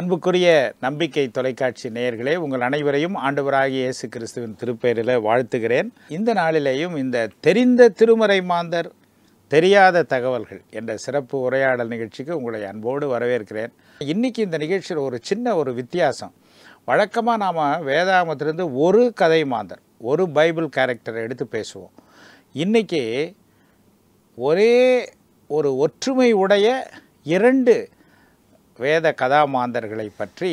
அன்புக்குரிய நம்பிக்கை தொலைக்காட்சி நேயர்களே உங்கள் அனைவரையும் ஆண்டவராகிய இயேசு கிறிஸ்துவின் திருப்பேரில் வாழ்த்துகிறேன் இந்த நாளிலேயும் இந்த தெரிந்த திருமறை மாந்தர் தெரியாத தகவல்கள் என்ற சிறப்பு உரையாடல் நிகழ்ச்சிக்கு உங்களை அன்போடு வரவேற்கிறேன் இன்றைக்கி இந்த நிகழ்ச்சியில் ஒரு சின்ன ஒரு வித்தியாசம் வழக்கமாக நாம் வேதாமத்திலிருந்து ஒரு கதை மாந்தர் ஒரு பைபிள் கேரக்டரை எடுத்து பேசுவோம் இன்றைக்கி ஒரே ஒரு ஒற்றுமை உடைய இரண்டு வேத கதாமாந்தர்களை பற்றி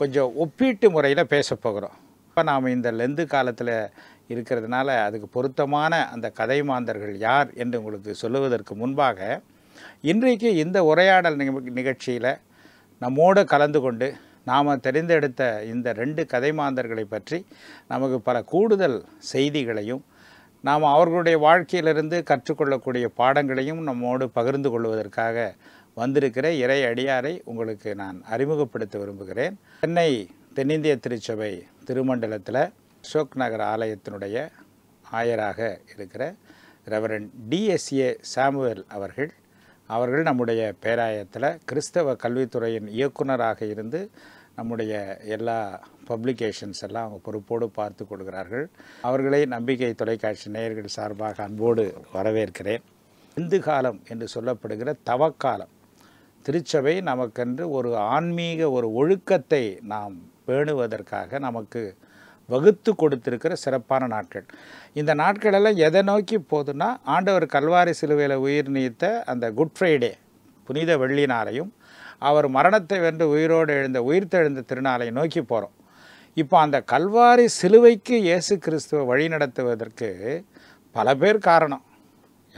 கொஞ்சம் ஒப்பீட்டு முறையில் பேச போகிறோம் இப்போ நாம் இந்த லெந்து காலத்தில் இருக்கிறதுனால அதுக்கு பொருத்தமான அந்த கதை மாந்தர்கள் யார் என்று உங்களுக்கு சொல்லுவதற்கு முன்பாக இன்றைக்கு இந்த உரையாடல் நிகழ்ச்சியில் நம்மோடு கலந்து கொண்டு நாம் தெரிந்தெடுத்த இந்த ரெண்டு கதை மாந்தர்களை பற்றி நமக்கு பல கூடுதல் செய்திகளையும் நாம் அவர்களுடைய வாழ்க்கையிலிருந்து கற்றுக்கொள்ளக்கூடிய பாடங்களையும் நம்மோடு பகிர்ந்து கொள்வதற்காக வந்திருக்கிற இறை அடியாரை உங்களுக்கு நான் அறிமுகப்படுத்த விரும்புகிறேன் சென்னை தென்னிந்திய திருச்சபை திருமண்டலத்தில் அசோக் நகர் ஆலயத்தினுடைய ஆயராக இருக்கிற ரெவரன் டிஎஸ்ஏ சாமுவேல் அவர்கள் அவர்கள் நம்முடைய பேராயத்தில் கிறிஸ்தவ கல்வித்துறையின் இயக்குநராக இருந்து நம்முடைய எல்லா பப்ளிகேஷன்ஸ் எல்லாம் அவங்க பொறுப்போடு பார்த்து கொடுக்கிறார்கள் அவர்களை நம்பிக்கை தொலைக்காட்சி நேயர்கள் சார்பாக அன்போடு வரவேற்கிறேன் இந்து காலம் என்று சொல்லப்படுகிற தவக்காலம் திருச்சபை நமக்கென்று ஒரு ஆன்மீக ஒரு ஒழுக்கத்தை நாம் பேணுவதற்காக நமக்கு வகுத்து கொடுத்திருக்கிற சிறப்பான நாட்கள் இந்த நாட்களெல்லாம் எதை நோக்கி போதுன்னா ஆண்டவர் கல்வாரி சிலுவையில் உயிர் நீத்த அந்த குட் ஃப்ரைடே புனித வெள்ளினாலையும் அவர் மரணத்தை வென்று உயிரோடு எழுந்த உயிர்த்தெழுந்த திருநாளையும் நோக்கி போகிறோம் இப்போ அந்த கல்வாரி சிலுவைக்கு இயேசு கிறிஸ்துவை வழி நடத்துவதற்கு பல பேர் காரணம்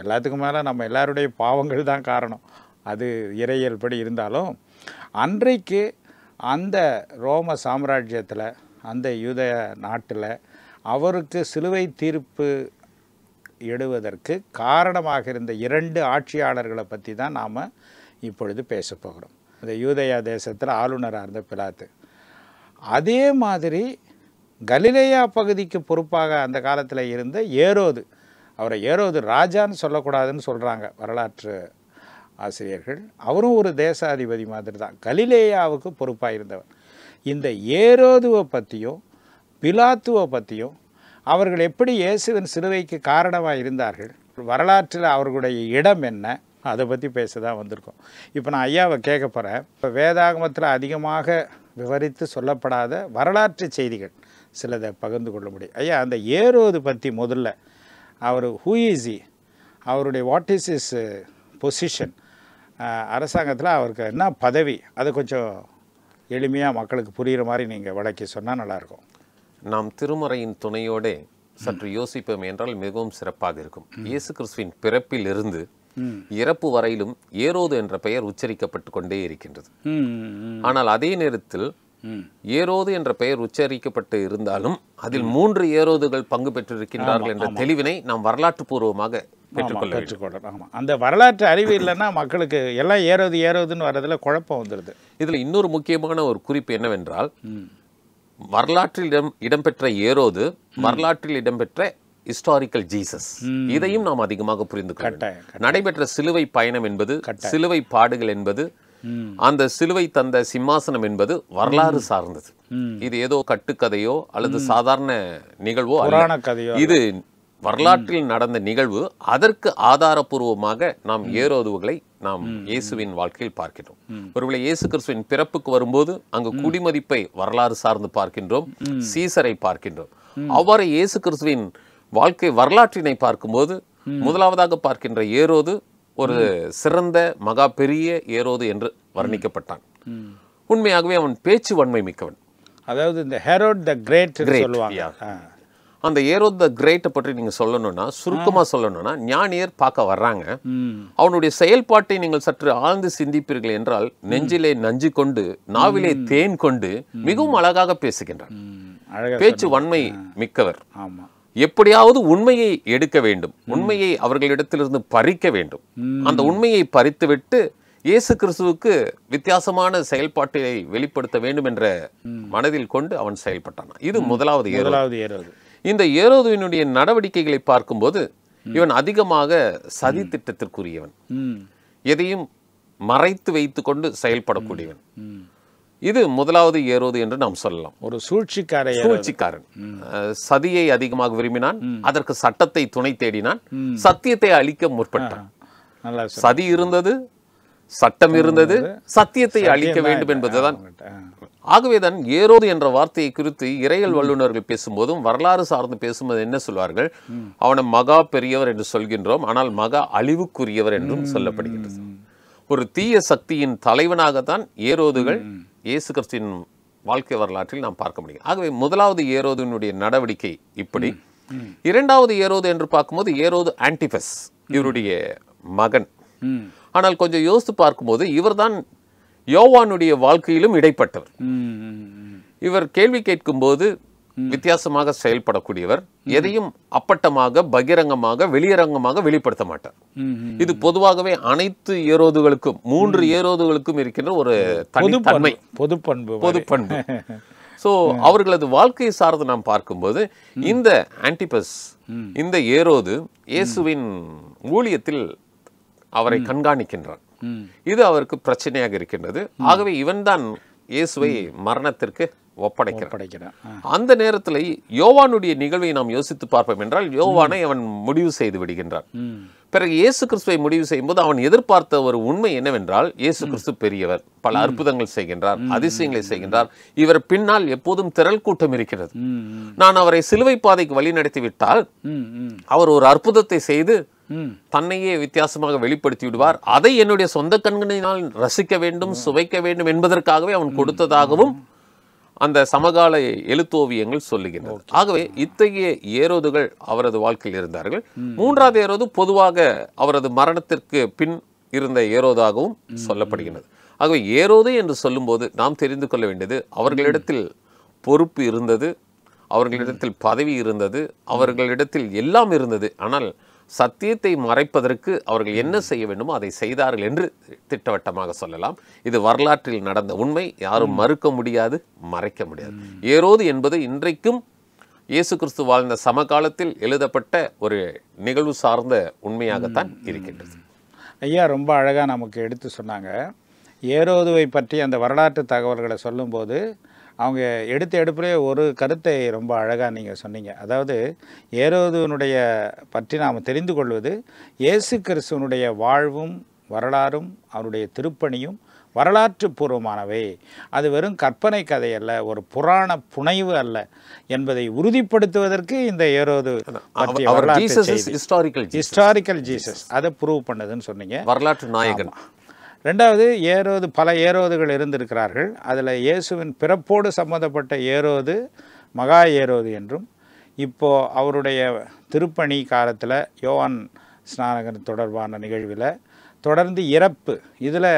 எல்லாத்துக்கும் மேலே நம்ம எல்லாருடைய பாவங்கள் தான் காரணம் அது இறையல்படி இருந்தாலும் அன்றைக்கு அந்த ரோம சாம்ராஜ்யத்தில் அந்த யூதய நாட்டில் அவருக்கு சிலுவை தீர்ப்பு எடுவதற்கு காரணமாக இருந்த இரண்டு ஆட்சியாளர்களை பற்றி தான் நாம் இப்பொழுது பேசப்போகிறோம் அந்த இந்த யூதயா தேசத்தில் ஆளுநராக இருந்த பிலாத்து அதே மாதிரி கலிலேயா பகுதிக்கு பொறுப்பாக அந்த காலத்தில் இருந்த ஏரோது அவரை ஏரோது ராஜான்னு சொல்லக்கூடாதுன்னு சொல்கிறாங்க வரலாற்று ஆசிரியர்கள் அவரும் ஒரு தேசாதிபதி மாதிரி தான் கலிலேயாவுக்கு பொறுப்பாக இருந்தவர் இந்த ஏரோதுவை பற்றியும் பிலாத்துவை பற்றியும் அவர்கள் எப்படி இயேசுவின் சிலுவைக்கு காரணமாக இருந்தார்கள் வரலாற்றில் அவர்களுடைய இடம் என்ன அதை பற்றி பேச தான் வந்திருக்கோம் இப்போ நான் ஐயாவை கேட்க போகிறேன் இப்போ வேதாகமத்தில் அதிகமாக விவரித்து சொல்லப்படாத வரலாற்று செய்திகள் சிலதை பகிர்ந்து கொள்ள முடியும் ஐயா அந்த ஏரோது பற்றி முதல்ல அவர் ஹூஇஸி அவருடைய வாட் இஸ் இஸ் பொசிஷன் அரசாங்கத்தில் அவருக்கு என்ன பதவி அது கொஞ்சம் எளிமையாக மக்களுக்கு புரிகிற மாதிரி நீங்கள் விளக்கி சொன்னால் நல்லாயிருக்கும் நாம் திருமறையின் துணையோட சற்று யோசிப்போம் என்றால் மிகவும் சிறப்பாக இருக்கும் இயேசு கிறிஸ்துவின் பிறப்பில் இருந்து இறப்பு வரையிலும் ஏரோது என்ற பெயர் உச்சரிக்கப்பட்டு கொண்டே இருக்கின்றது ஆனால் அதே நேரத்தில் ஏரோது என்ற பெயர் உச்சரிக்கப்பட்டு இருந்தாலும் அதில் மூன்று ஏரோதுகள் பங்கு பெற்றிருக்கின்றார்கள் என்ற தெளிவினை நாம் வரலாற்று பூர்வமாக பெற்றுக்கொள்ள அந்த வரலாற்று அறிவு இல்லைன்னா மக்களுக்கு எல்லாம் ஏறது ஏறோதுன்னு வர்றதுல குழப்பம் வந்துடுது இதுல இன்னொரு முக்கியமான ஒரு குறிப்பு என்னவென்றால் வரலாற்றில் இடம் இடம்பெற்ற ஏரோது வரலாற்றில் இடம்பெற்ற ஹிஸ்டாரிக்கல் ஜீசஸ் இதையும் நாம் அதிகமாக புரிந்து நடைபெற்ற சிலுவை பயணம் என்பது சிலுவை பாடுகள் என்பது அந்த சிலுவை தந்த சிம்மாசனம் என்பது வரலாறு சார்ந்தது இது ஏதோ கட்டுக்கதையோ அல்லது சாதாரண நிகழ்வோ இது வரலாற்றில் நடந்த நிகழ்வு அதற்கு ஆதாரபூர்வமாக நாம் ஏறோதுவுகளை நாம் இயேசுவின் வாழ்க்கையில் பார்க்கிறோம் ஒருவேளை இயேசு கிறிஸ்துவின் பிறப்புக்கு வரும்போது அங்கு குடிமதிப்பை வரலாறு சார்ந்து பார்க்கின்றோம் சீசரை பார்க்கின்றோம் அவ்வாறு இயேசு கிறிஸ்துவின் வாழ்க்கை வரலாற்றினை பார்க்கும்போது முதலாவதாக பார்க்கின்ற ஏரோது ஒரு சிறந்த மகா பெரிய ஏரோது என்று வர்ணிக்கப்பட்டான் உண்மையாகவே அவன் பேச்சு வன்மை மிக்கவன் அதாவது இந்த ஹெரோட் த கிரேட் சொல்லுவாங்க அந்த ஏரோ த கிரேட்டை பற்றி நீங்கள் சொல்லணும்னா சுருக்கமாக சொல்லணும்னா ஞானியர் பார்க்க வர்றாங்க அவனுடைய செயல்பாட்டை நீங்கள் சற்று ஆழ்ந்து சிந்திப்பீர்கள் என்றால் நெஞ்சிலே நஞ்சு கொண்டு நாவிலே தேன் கொண்டு மிகவும் அழகாக பேசுகின்றான் பேச்சு வன்மை மிக்கவர் ஆமாம் எப்படியாவது உண்மையை எடுக்க வேண்டும் உண்மையை அவர்களிடத்திலிருந்து பறிக்க வேண்டும் அந்த உண்மையை பறித்துவிட்டு இயேசு கிறிஸ்துவுக்கு வித்தியாசமான செயல்பாட்டை வெளிப்படுத்த வேண்டும் என்ற மனதில் கொண்டு அவன் செயல்பட்டான் இது முதலாவது ஏரோது இந்த ஏரோதுவினுடைய நடவடிக்கைகளை பார்க்கும்போது இவன் அதிகமாக சதி திட்டத்திற்குரியவன் எதையும் மறைத்து வைத்து கொண்டு செயல்படக்கூடியவன் இது முதலாவது ஏறுவது என்று நாம் சொல்லலாம் ஒரு சூழ்ச்சிக்காரன் சூழ்ச்சிக்காரன் சதியை அதிகமாக விரும்பினான் அதற்கு சட்டத்தை துணை தேடினான் சத்தியத்தை அழிக்க முற்பட்டான் சதி இருந்தது சட்டம் இருந்தது சத்தியத்தை அழிக்க வேண்டும் என்பதுதான் ஆகவேதான் ஏரோது என்ற வார்த்தையை குறித்து இறையல் வல்லுநர்கள் பேசும்போதும் வரலாறு சார்ந்து பேசும்போது என்ன சொல்வார்கள் அவனை மகா பெரியவர் என்று சொல்கின்றோம் ஆனால் மகா அழிவுக்குரியவர் என்றும் சொல்லப்படுகிறது ஒரு தீய சக்தியின் தலைவனாகத்தான் ஏரோதுகள் இயேசு கிறிஸ்தின் வாழ்க்கை வரலாற்றில் நாம் பார்க்க முடியும் ஆகவே முதலாவது ஏரோதுனுடைய நடவடிக்கை இப்படி இரண்டாவது ஏரோது என்று பார்க்கும்போது ஏரோது ஆன்டிபஸ் இவருடைய மகன் ஆனால் கொஞ்சம் யோசித்து பார்க்கும்போது இவர்தான் யோவானுடைய வாழ்க்கையிலும் இடைப்பட்டவர் இவர் கேள்வி கேட்கும்போது வித்தியாசமாக செயல்படக்கூடியவர் எதையும் அப்பட்டமாக பகிரங்கமாக வெளியரங்கமாக வெளிப்படுத்த மாட்டார் இது பொதுவாகவே அனைத்து ஏரோதுகளுக்கும் மூன்று ஏரோதுகளுக்கும் இருக்கின்ற ஒரு தனித்தன்மை பொது பண்பு பொது பண்பு ஸோ அவர்களது வாழ்க்கையை சார்ந்து நாம் பார்க்கும்போது இந்த ஆன்டிபஸ் இந்த ஏரோது இயேசுவின் ஊழியத்தில் அவரை கண்காணிக்கின்றார் இது அவருக்கு பிரச்சனையாக இருக்கின்றது ஆகவே இவன் தான் இயேசுவை மரணத்திற்கு ஒப்படைக்கிறான் அந்த நேரத்தில் யோவானுடைய நிகழ்வை நாம் யோசித்து பார்ப்போம் என்றால் யோவானை அவன் முடிவு செய்து விடுகின்றான் பிறகு இயேசு கிறிஸ்துவை முடிவு செய்யும் போது அவன் எதிர்பார்த்த ஒரு உண்மை என்னவென்றால் இயேசு கிறிஸ்து பெரியவர் பல அற்புதங்கள் செய்கின்றார் அதிசயங்களை செய்கின்றார் இவர் பின்னால் எப்போதும் திரள் கூட்டம் இருக்கிறது நான் அவரை சிலுவை பாதைக்கு வழி நடத்திவிட்டால் அவர் ஒரு அற்புதத்தை செய்து தன்னையே வித்தியாசமாக வெளிப்படுத்தி விடுவார் அதை என்னுடைய சொந்த கண்களினால் ரசிக்க வேண்டும் சுவைக்க வேண்டும் என்பதற்காகவே அவன் கொடுத்ததாகவும் அந்த சமகால எழுத்தோவியங்கள் சொல்லுகின்றன ஆகவே இத்தகைய ஏரோதுகள் அவரது வாழ்க்கையில் இருந்தார்கள் மூன்றாவது ஏரோது பொதுவாக அவரது மரணத்திற்கு பின் இருந்த ஏரோதாகவும் சொல்லப்படுகின்றது ஆகவே ஏரோது என்று சொல்லும்போது நாம் தெரிந்து கொள்ள வேண்டியது அவர்களிடத்தில் பொறுப்பு இருந்தது அவர்களிடத்தில் பதவி இருந்தது அவர்களிடத்தில் எல்லாம் இருந்தது ஆனால் சத்தியத்தை மறைப்பதற்கு அவர்கள் என்ன செய்ய வேண்டுமோ அதை செய்தார்கள் என்று திட்டவட்டமாக சொல்லலாம் இது வரலாற்றில் நடந்த உண்மை யாரும் மறுக்க முடியாது மறைக்க முடியாது ஏரோது என்பது இன்றைக்கும் இயேசு கிறிஸ்து வாழ்ந்த சமகாலத்தில் எழுதப்பட்ட ஒரு நிகழ்வு சார்ந்த உண்மையாகத்தான் இருக்கின்றது ஐயா ரொம்ப அழகாக நமக்கு எடுத்து சொன்னாங்க ஏரோதுவை பற்றி அந்த வரலாற்று தகவல்களை சொல்லும்போது அவங்க எடுத்த எடுப்பிலே ஒரு கருத்தை ரொம்ப அழகாக நீங்கள் சொன்னீங்க அதாவது ஏரோதுவனுடைய பற்றி நாம் தெரிந்து கொள்வது இயேசு கிறிஸ்துவனுடைய வாழ்வும் வரலாறும் அவருடைய திருப்பணியும் வரலாற்று பூர்வமானவை அது வெறும் கற்பனை கதை அல்ல ஒரு புராண புனைவு அல்ல என்பதை உறுதிப்படுத்துவதற்கு இந்த ஏரோது ஹிஸ்டாரிக்கல் ஜீசஸ் அதை ப்ரூவ் பண்ணதுன்னு சொன்னீங்க வரலாற்று நாயகன் ரெண்டாவது ஏரோது பல ஏரோதுகள் இருந்திருக்கிறார்கள் அதில் இயேசுவின் பிறப்போடு சம்மந்தப்பட்ட ஏரோது மகா ஏரோது என்றும் இப்போது அவருடைய திருப்பணி காலத்தில் யோவான் ஸ்நானகன் தொடர்பான நிகழ்வில் தொடர்ந்து இறப்பு இதில்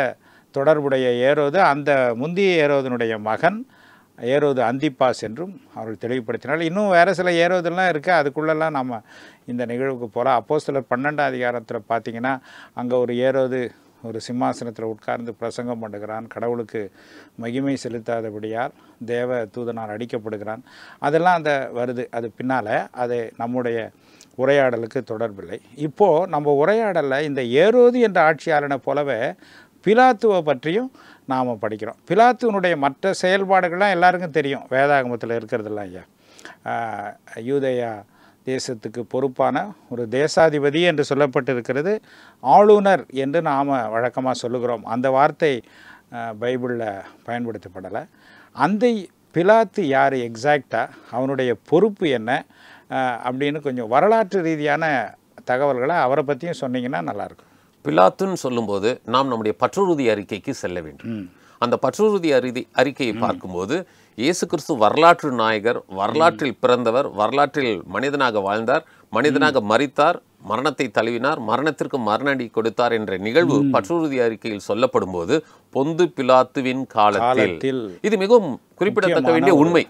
தொடர்புடைய ஏரோது அந்த முந்தைய ஏரோதனுடைய மகன் ஏரோது அந்திப்பாஸ் என்றும் அவர்கள் தெளிவுபடுத்தினால் இன்னும் வேறு சில ஏரோதெல்லாம் இருக்குது அதுக்குள்ளெல்லாம் நம்ம இந்த நிகழ்வுக்கு போகலாம் அப்போ சிலர் பன்னெண்டாம் அதிகாரத்தில் பார்த்திங்கன்னா அங்கே ஒரு ஏரோது ஒரு சிம்மாசனத்தில் உட்கார்ந்து பிரசங்கம் பண்ணுகிறான் கடவுளுக்கு மகிமை செலுத்தாதபடியால் தேவ தூதனால் அடிக்கப்படுகிறான் அதெல்லாம் அந்த வருது அது பின்னால் அது நம்முடைய உரையாடலுக்கு தொடர்பில்லை இப்போது நம்ம உரையாடலில் இந்த ஏரோது என்ற ஆட்சியாளனை போலவே பிலாத்துவை பற்றியும் நாம் படிக்கிறோம் பிலாத்துவனுடைய மற்ற செயல்பாடுகள்லாம் எல்லாருக்கும் தெரியும் வேதாகமத்தில் இருக்கிறதுலாம் ஐயா யூதையா தேசத்துக்கு பொறுப்பான ஒரு தேசாதிபதி என்று சொல்லப்பட்டிருக்கிறது ஆளுநர் என்று நாம் வழக்கமாக சொல்லுகிறோம் அந்த வார்த்தை பைபிளில் பயன்படுத்தப்படலை அந்த பிலாத்து யார் எக்ஸாக்டாக அவனுடைய பொறுப்பு என்ன அப்படின்னு கொஞ்சம் வரலாற்று ரீதியான தகவல்களை அவரை பற்றியும் சொன்னீங்கன்னா நல்லாயிருக்கும் பிலாத்துன்னு சொல்லும்போது நாம் நம்முடைய பற்றுறுதி அறிக்கைக்கு செல்ல வேண்டும் அந்த பற்றுறுதி அறிதி அறிக்கையை பார்க்கும்போது இயேசு கிறிஸ்து வரலாற்று நாயகர் வரலாற்றில் பிறந்தவர் வரலாற்றில் மனிதனாக வாழ்ந்தார் மனிதனாக மறித்தார் மரணத்தை தழுவினார் மரணத்திற்கு மரணடி கொடுத்தார் என்ற நிகழ்வு பற்றுறுதி அறிக்கையில் சொல்லப்படும் போது பொந்து பிலாத்துவின் காலத்தில் இது மிகவும் குறிப்பிடத்தக்க வேண்டிய உண்மை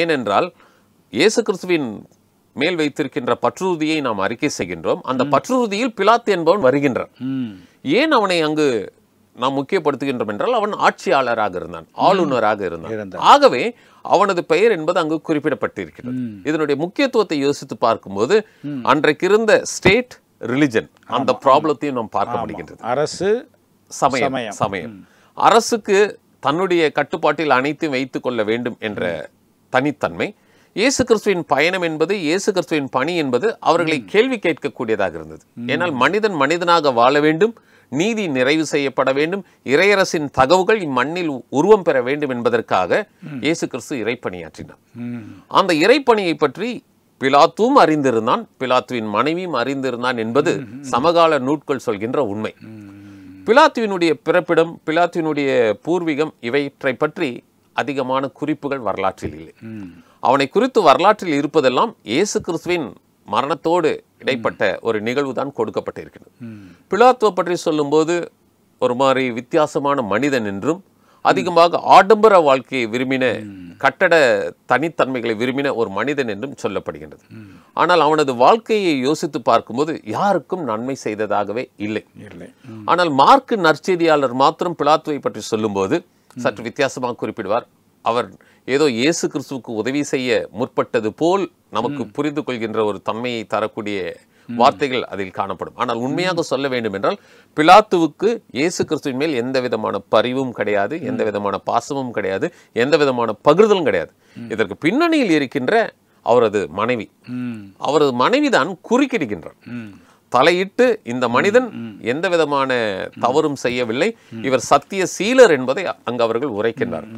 ஏனென்றால் இயேசு கிறிஸ்துவின் மேல் வைத்திருக்கின்ற பற்றுறுதியை நாம் அறிக்கை செய்கின்றோம் அந்த பற்றுறுதியில் பிலாத்து என்பவன் வருகின்றான் ஏன் அவனை அங்கு நாம் முக்கியப்படுத்துகின்றோம் என்றால் அவன் ஆட்சியாளராக இருந்தான் ஆளுநராக இருந்தான் ஆகவே அவனது பெயர் என்பது அங்கு குறிப்பிடப்பட்டிருக்கிறது இதனுடைய முக்கியத்துவத்தை யோசித்து பார்க்கும்போது அன்றைக்கு இருந்த ஸ்டேட் ரிலிஜன் அந்த ப்ராப்ளத்தையும் நாம் பார்க்க முடிகின்றது அரசு சமயம் சமயம் அரசுக்கு தன்னுடைய கட்டுப்பாட்டில் அனைத்தையும் வைத்துக் கொள்ள வேண்டும் என்ற தனித்தன்மை இயேசு கிறிஸ்துவின் பயணம் என்பது இயேசு கிறிஸ்துவின் பணி என்பது அவர்களை கேள்வி கேட்கக்கூடியதாக இருந்தது ஏனால் மனிதன் மனிதனாக வாழ வேண்டும் நீதி நிறைவு செய்யப்பட வேண்டும் இறையரசின் தகவல்கள் இம்மண்ணில் உருவம் பெற வேண்டும் என்பதற்காக இயேசு கிறிஸ்து இறைப்பணியாற்றினார் அந்த இறைப்பணியை பற்றி பிலாத்துவும் அறிந்திருந்தான் பிலாத்துவின் மனைவியும் அறிந்திருந்தான் என்பது சமகால நூட்கள் சொல்கின்ற உண்மை பிலாத்துவினுடைய பிறப்பிடம் பிலாத்துவினுடைய பூர்வீகம் இவற்றை பற்றி அதிகமான குறிப்புகள் வரலாற்றில் இல்லை அவனை குறித்து வரலாற்றில் இருப்பதெல்லாம் இயேசு கிறிஸ்துவின் மரணத்தோடு இடைப்பட்ட ஒரு நிகழ்வு தான் கொடுக்கப்பட்டிருக்கிறது பிலாத்துவை பற்றி சொல்லும்போது ஒரு மாதிரி வித்தியாசமான மனிதன் என்றும் அதிகமாக ஆடம்பர வாழ்க்கையை விரும்பின கட்டட தனித்தன்மைகளை விரும்பின ஒரு மனிதன் என்றும் சொல்லப்படுகின்றது ஆனால் அவனது வாழ்க்கையை யோசித்து பார்க்கும்போது யாருக்கும் நன்மை செய்ததாகவே இல்லை ஆனால் மார்க்கு நற்செய்தியாளர் மாத்திரம் பிளாத்துவை பற்றி சொல்லும்போது சற்று வித்தியாசமாக குறிப்பிடுவார் அவர் ஏதோ இயேசு கிறிஸ்துவுக்கு உதவி செய்ய முற்பட்டது போல் நமக்கு புரிந்து கொள்கின்ற ஒரு தன்மையை தரக்கூடிய வார்த்தைகள் அதில் காணப்படும் ஆனால் உண்மையாக சொல்ல வேண்டும் என்றால் பிலாத்துவுக்கு இயேசு கிறிஸ்துவின் மேல் எந்த விதமான பரிவும் கிடையாது எந்த விதமான பாசமும் கிடையாது எந்த விதமான பகிர்தலும் கிடையாது இதற்கு பின்னணியில் இருக்கின்ற அவரது மனைவி அவரது மனைவி தான் குறுக்கிடுகின்றார் தலையிட்டு இந்த மனிதன் எந்த விதமான தவறும் செய்யவில்லை இவர் சத்திய சீலர் என்பதை அங்கு அவர்கள் உரைக்கின்றார்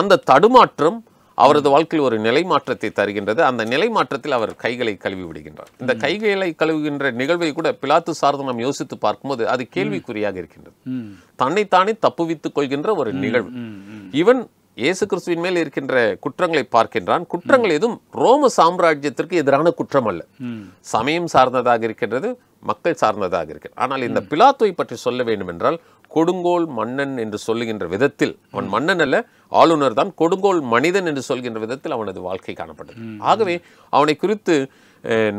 அந்த தடுமாற்றம் அவரது வாழ்க்கையில் ஒரு நிலை மாற்றத்தை தருகின்றது அந்த நிலை மாற்றத்தில் அவர் கைகளை கழுவி விடுகின்றார் இந்த கைகளை கழுவுகின்ற நிகழ்வை கூட பிலாத்து சார்ந்து நாம் யோசித்து பார்க்கும்போது அது கேள்விக்குறியாக இருக்கின்றது தன்னைத்தானே தப்புவித்துக் கொள்கின்ற ஒரு நிகழ்வு இவன் இயேசு கிறிஸ்துவின் மேல் இருக்கின்ற குற்றங்களை பார்க்கின்றான் குற்றங்கள் எதுவும் ரோம சாம்ராஜ்யத்திற்கு எதிரான குற்றம் அல்ல சமயம் சார்ந்ததாக இருக்கின்றது மக்கள் சார்ந்ததாக இருக்கு ஆனால் இந்த பிலாத்துவை பற்றி சொல்ல வேண்டும் என்றால் கொடுங்கோல் மன்னன் என்று சொல்லுகின்ற விதத்தில் அவன் மன்னன் அல்ல ஆளுநர் தான் கொடுங்கோல் மனிதன் என்று சொல்கின்ற விதத்தில் அவனது வாழ்க்கை காணப்பட்டது ஆகவே அவனை குறித்து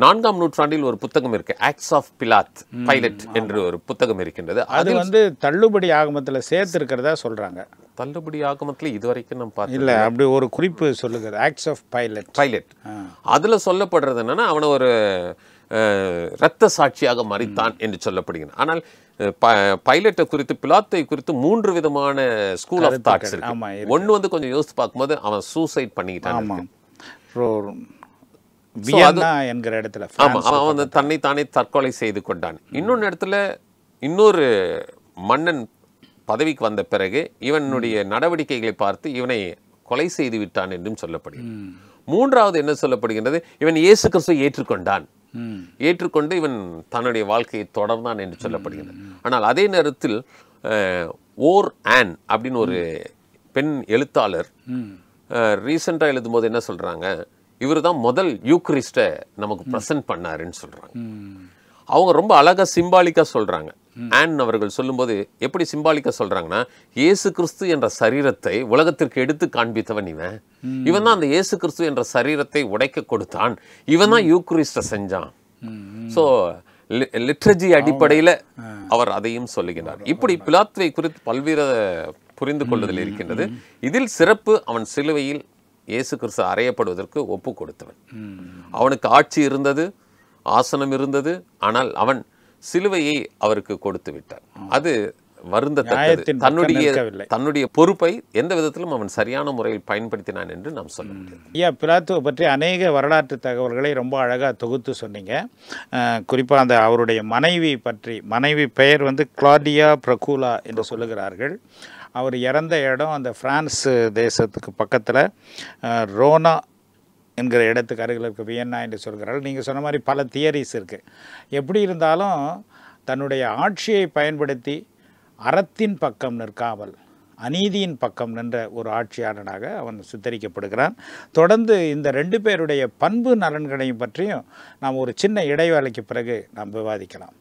நான்காம் நூற்றாண்டில் ஒரு புத்தகம் இருக்கு ஆக்ட்ஸ் ஆஃப் பிலாத் பைலட் என்று ஒரு புத்தகம் இருக்கின்றது அது வந்து தள்ளுபடி ஆகமத்தில் இருக்கிறதா சொல்றாங்க தள்ளுபடி ஆகமத்தில் இதுவரைக்கும் நம்ம பார்த்து இல்லை அப்படி ஒரு குறிப்பு சொல்லுகிறது ஆக்ட்ஸ் ஆஃப் பைலட் பைலட் அதில் சொல்லப்படுறது என்னன்னா அவனை ஒரு இரத்த சாட்சியாக மறித்தான் என்று சொல்லப்படுகிறது ஆனால் பைலட்டை குறித்து பிலாத்தை குறித்து மூன்று விதமான ஸ்கூல் ஆஃப் தாட்ஸ் இருக்கு ஒன்று வந்து கொஞ்சம் யோசித்து பார்க்கும்போது அவன் சூசைட் பண்ணிக்கிட்டான் என்கிற இடத்துல ஆமாம் அவன் வந்து தற்கொலை செய்து கொண்டான் இன்னொன்று இடத்துல இன்னொரு மன்னன் பதவிக்கு வந்த பிறகு இவனுடைய நடவடிக்கைகளை பார்த்து இவனை கொலை செய்து விட்டான் என்றும் சொல்லப்படுகிறது மூன்றாவது என்ன சொல்லப்படுகின்றது இவன் இயேசு கிறிஸ்து ஏற்றுக்கொண்டான் ஏற்றுக்கொண்டு இவன் தன்னுடைய வாழ்க்கையை தொடர்ந்தான் என்று சொல்லப்படுகிறது ஆனால் அதே நேரத்தில் ஓர் ஆன் அப்படின்னு ஒரு பெண் எழுத்தாளர் ரீசெண்டாக எழுதும்போது என்ன சொல்கிறாங்க இவர் தான் முதல் யூக்ரிஸ்ட நமக்கு பிரசன்ட் பண்ணாருன்னு சொல்கிறாங்க அவங்க ரொம்ப அழகாக சிம்பாலிக்காக சொல்கிறாங்க ஆன் அவர்கள் சொல்லும்போது எப்படி சிம்பாலிக்காக சொல்கிறாங்கன்னா ஏசு கிறிஸ்து என்ற சரீரத்தை உலகத்திற்கு எடுத்து காண்பித்தவன் இவன் இவன் தான் அந்த இயேசு கிறிஸ்து என்ற சரீரத்தை உடைக்க கொடுத்தான் இவன் தான் யூக்ரிஸ்டை செஞ்சான் ஸோ லிட்ரஜி அடிப்படையில் அவர் அதையும் சொல்லுகிறார் இப்படி பிலாத்வை குறித்து பல்வேறு புரிந்து கொள்வதில் இருக்கின்றது இதில் சிறப்பு அவன் சிலுவையில் இயேசு கிறிஸ்து அறையப்படுவதற்கு ஒப்பு கொடுத்தவன் அவனுக்கு ஆட்சி இருந்தது ஆசனம் இருந்தது ஆனால் அவன் சிலுவையை அவருக்கு கொடுத்து விட்டார் அது வருந்த தன்னுடைய தன்னுடைய பொறுப்பை எந்த விதத்திலும் அவன் சரியான முறையில் பயன்படுத்தினான் என்று நாம் சொல்ல முடியும் ஐயா பிலாத்துவை பற்றி அநேக வரலாற்று தகவல்களை ரொம்ப அழகாக தொகுத்து சொன்னீங்க குறிப்பாக அந்த அவருடைய மனைவி பற்றி மனைவி பெயர் வந்து கிளாடியா பிரகூலா என்று சொல்லுகிறார்கள் அவர் இறந்த இடம் அந்த பிரான்ஸ் தேசத்துக்கு பக்கத்தில் ரோனா என்கிற இடத்துக்கு அருகில் இருக்க வியன்னா என்று சொல்கிறார்கள் நீங்கள் சொன்ன மாதிரி பல தியரிஸ் இருக்குது எப்படி இருந்தாலும் தன்னுடைய ஆட்சியை பயன்படுத்தி அறத்தின் பக்கம் நிற்காமல் அநீதியின் பக்கம் நின்ற ஒரு ஆட்சியாளனாக அவன் சித்தரிக்கப்படுகிறான் தொடர்ந்து இந்த ரெண்டு பேருடைய பண்பு நலன்களையும் பற்றியும் நாம் ஒரு சின்ன இடைவேளைக்கு பிறகு நாம் விவாதிக்கலாம்